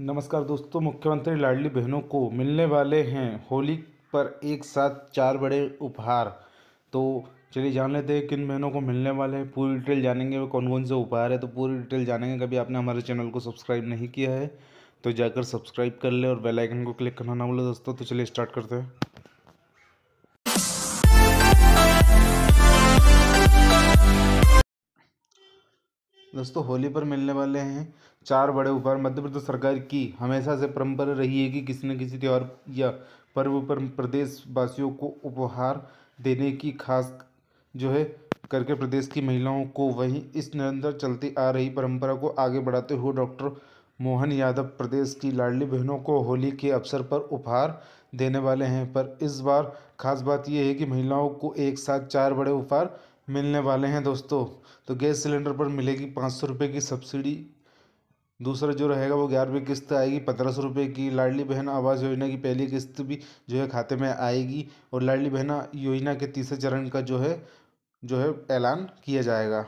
नमस्कार दोस्तों मुख्यमंत्री लाडली बहनों को मिलने वाले हैं होली पर एक साथ चार बड़े उपहार तो चलिए जान लेते हैं किन बहनों को मिलने वाले हैं पूरी डिटेल जानेंगे कौन कौन से उपहार है तो पूरी डिटेल जानेंगे कभी आपने हमारे चैनल को सब्सक्राइब नहीं किया है तो जाकर सब्सक्राइब कर ले और बेलाइकन को क्लिक करना ना बोले दोस्तों तो चलिए स्टार्ट करते हैं दोस्तों होली पर मिलने वाले हैं चार बड़े उपहार मध्य प्रदेश सरकार की हमेशा से परंपरा रही है कि किसी न किसी त्यौहार या पर्व पर प्रदेशवासियों को उपहार देने की खास जो है करके प्रदेश की महिलाओं को वहीं इस निरंतर चलती आ रही परंपरा को आगे बढ़ाते हुए डॉक्टर मोहन यादव प्रदेश की लाडली बहनों को होली के अवसर पर उपहार देने वाले हैं पर इस बार खास बात यह है कि महिलाओं को एक साथ चार बड़े उपहार मिलने वाले हैं दोस्तों तो गैस सिलेंडर पर मिलेगी पाँच सौ रुपये की सब्सिडी दूसरा जो रहेगा वो ग्यारहवीं किस्त आएगी पंद्रह सौ रुपये की लाडली बहन आवास योजना की पहली किस्त भी जो है खाते में आएगी और लाडली बहना योजना के तीसरे चरण का जो है जो है ऐलान किया जाएगा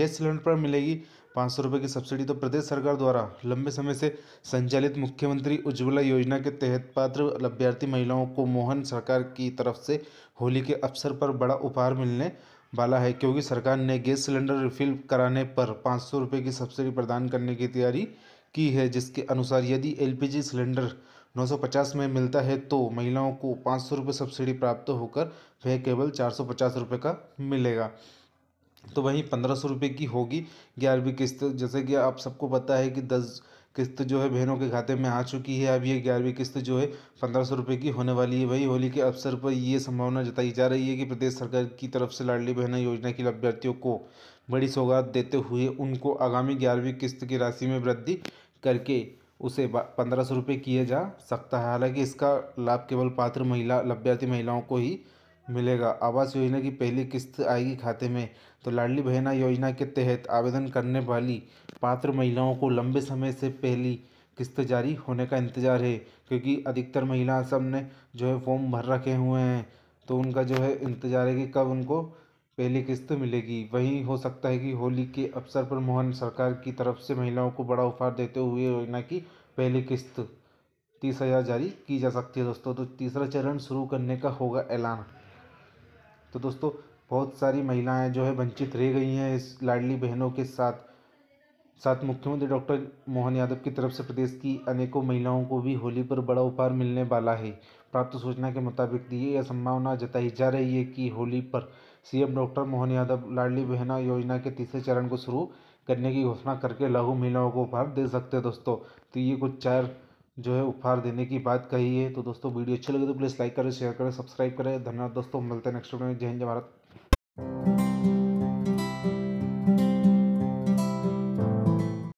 गैस सिलेंडर पर मिलेगी पाँच सौ रुपये की सब्सिडी तो प्रदेश सरकार द्वारा लंबे समय से संचालित मुख्यमंत्री उज्ज्वला योजना के तहत पात्र लाभार्थी महिलाओं को मोहन सरकार की तरफ से होली के अवसर पर बड़ा उपहार मिलने वाला है क्योंकि सरकार ने गैस सिलेंडर रिफिल कराने पर पाँच सौ रुपये की सब्सिडी प्रदान करने की तैयारी की है जिसके अनुसार यदि एलपीजी सिलेंडर 950 में मिलता है तो महिलाओं को पाँच सौ रुपये सब्सिडी प्राप्त होकर वह केवल चार सौ पचास रुपये का मिलेगा तो वहीं पंद्रह सौ रुपये की होगी ग्यारहवीं किस्त जैसे कि आप सबको पता है कि दस किस्त जो है बहनों के खाते में आ चुकी है अब ये ग्यारहवीं किस्त जो है पंद्रह सौ रुपये की होने वाली है वही होली के अवसर पर ये संभावना जताई जा रही है कि प्रदेश सरकार की तरफ से लाडली बहना योजना की लाभार्थियों को बड़ी सौगात देते हुए उनको आगामी ग्यारहवीं किस्त की राशि में वृद्धि करके उसे पंद्रह सौ रुपये किया जा सकता है हालांकि इसका लाभ केवल पात्र महिला लाभार्थी महिलाओं को ही मिलेगा आवास योजना की पहली किस्त आएगी खाते में तो लाडली बहना योजना के तहत आवेदन करने वाली पात्र महिलाओं को लंबे समय से पहली किस्त जारी होने का इंतज़ार है क्योंकि अधिकतर महिला सब ने जो है फॉर्म भर रखे हुए हैं तो उनका जो है इंतज़ार है कि कब उनको पहली किस्त मिलेगी वहीं हो सकता है कि होली के अवसर पर मोहन सरकार की तरफ से महिलाओं को बड़ा उपहार देते हुए योजना की पहली किस्त तीस हज़ार जारी की जा सकती है दोस्तों तो तीसरा चरण शुरू करने का होगा ऐलान तो दोस्तों बहुत सारी महिलाएं जो है वंचित रह गई हैं इस लाडली बहनों के साथ साथ मुख्यमंत्री डॉक्टर मोहन यादव की तरफ से प्रदेश की अनेकों महिलाओं को भी होली पर बड़ा उपहार मिलने वाला है प्राप्त सूचना के मुताबिक दिए यह संभावना जताई जा रही है कि होली पर सीएम डॉक्टर मोहन यादव लाडली बहना योजना के तीसरे चरण को शुरू करने की घोषणा करके लघु महिलाओं को उपहार दे सकते हैं दोस्तों तो ये कुछ चार जो है उपहार देने की बात कही है तो दोस्तों वीडियो अच्छी लगे तो प्लीज़ लाइक करें शेयर करें सब्सक्राइब करें धन्यवाद दोस्तों मिलते हैं नेक्स्ट वीडियो में जय हिंद जय भारत